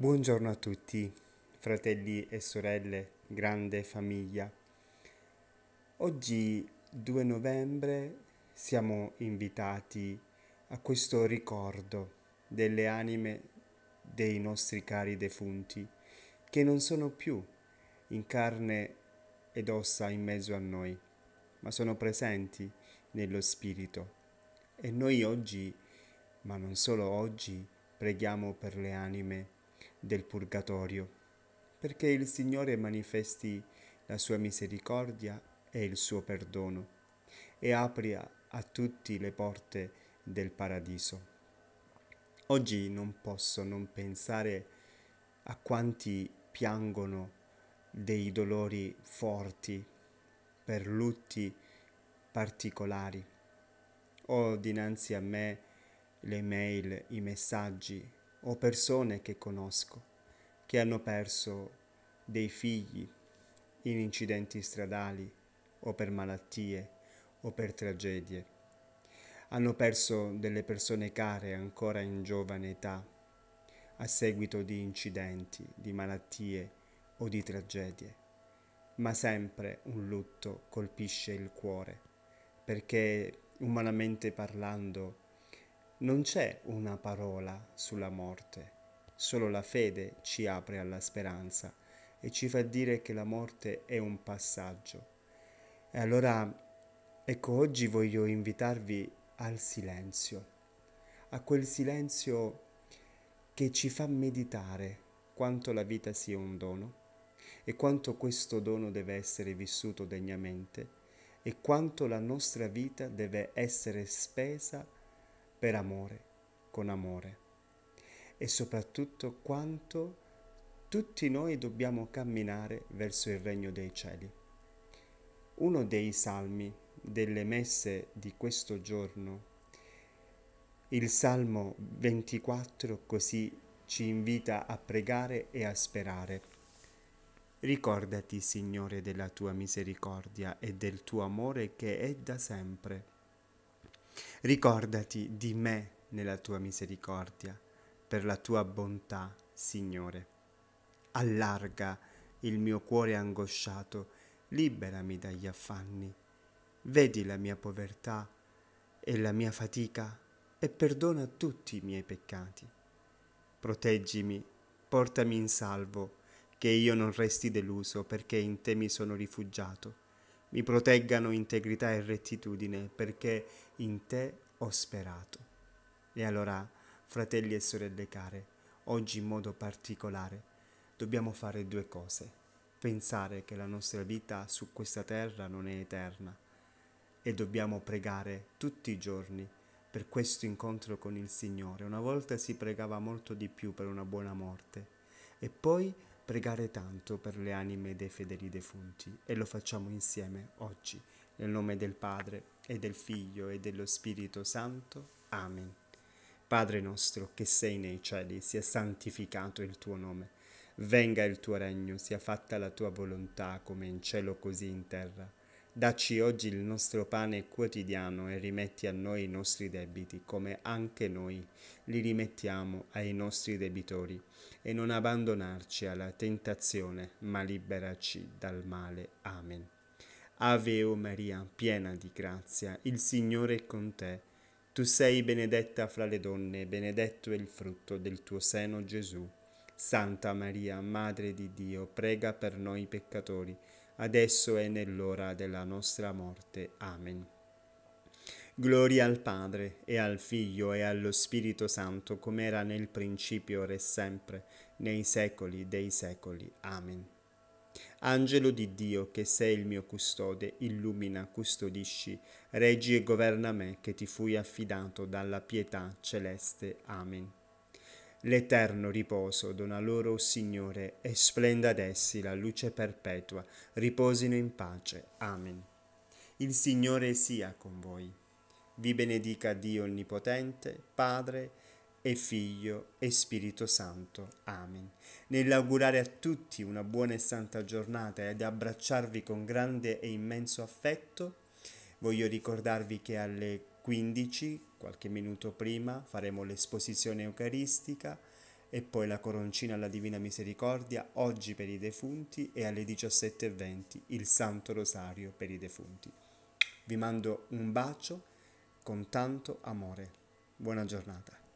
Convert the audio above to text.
Buongiorno a tutti, fratelli e sorelle, grande famiglia. Oggi 2 novembre siamo invitati a questo ricordo delle anime dei nostri cari defunti che non sono più in carne ed ossa in mezzo a noi, ma sono presenti nello spirito. E noi oggi, ma non solo oggi, preghiamo per le anime del purgatorio, perché il Signore manifesti la sua misericordia e il suo perdono e apri a tutti le porte del paradiso. Oggi non posso non pensare a quanti piangono dei dolori forti per lutti particolari. Ho dinanzi a me le mail, i messaggi, o persone che conosco che hanno perso dei figli in incidenti stradali o per malattie o per tragedie. Hanno perso delle persone care ancora in giovane età a seguito di incidenti, di malattie o di tragedie. Ma sempre un lutto colpisce il cuore, perché umanamente parlando non c'è una parola sulla morte, solo la fede ci apre alla speranza e ci fa dire che la morte è un passaggio. E allora, ecco, oggi voglio invitarvi al silenzio, a quel silenzio che ci fa meditare quanto la vita sia un dono e quanto questo dono deve essere vissuto degnamente e quanto la nostra vita deve essere spesa per amore, con amore. E soprattutto quanto tutti noi dobbiamo camminare verso il regno dei cieli. Uno dei salmi delle messe di questo giorno, il Salmo 24, così ci invita a pregare e a sperare. Ricordati, Signore, della tua misericordia e del tuo amore che è da sempre Ricordati di me nella tua misericordia, per la tua bontà, Signore. Allarga il mio cuore angosciato, liberami dagli affanni. Vedi la mia povertà e la mia fatica e perdona tutti i miei peccati. Proteggimi, portami in salvo, che io non resti deluso, perché in te mi sono rifugiato mi proteggano integrità e rettitudine, perché in te ho sperato. E allora, fratelli e sorelle care, oggi in modo particolare dobbiamo fare due cose. Pensare che la nostra vita su questa terra non è eterna e dobbiamo pregare tutti i giorni per questo incontro con il Signore. Una volta si pregava molto di più per una buona morte e poi pregare tanto per le anime dei fedeli defunti e lo facciamo insieme oggi, nel nome del Padre e del Figlio e dello Spirito Santo. Amen. Padre nostro che sei nei cieli, sia santificato il tuo nome. Venga il tuo regno, sia fatta la tua volontà come in cielo così in terra. Dacci oggi il nostro pane quotidiano e rimetti a noi i nostri debiti, come anche noi li rimettiamo ai nostri debitori, e non abbandonarci alla tentazione, ma liberaci dal male. Amen. Ave o Maria, piena di grazia, il Signore è con te. Tu sei benedetta fra le donne, benedetto è il frutto del tuo seno Gesù. Santa Maria, Madre di Dio, prega per noi peccatori adesso e nell'ora della nostra morte. Amen. Gloria al Padre e al Figlio e allo Spirito Santo, come era nel principio, ora e sempre, nei secoli dei secoli. Amen. Angelo di Dio, che sei il mio custode, illumina, custodisci, reggi e governa me, che ti fui affidato dalla pietà celeste. Amen l'eterno riposo dona loro, oh Signore, e splenda ad essi la luce perpetua. Riposino in pace. Amen. Il Signore sia con voi. Vi benedica Dio Onnipotente, Padre e Figlio e Spirito Santo. Amen. Nell'augurare a tutti una buona e santa giornata ed abbracciarvi con grande e immenso affetto, Voglio ricordarvi che alle 15, qualche minuto prima, faremo l'esposizione eucaristica e poi la coroncina alla Divina Misericordia, oggi per i defunti, e alle 17.20 il Santo Rosario per i defunti. Vi mando un bacio con tanto amore. Buona giornata.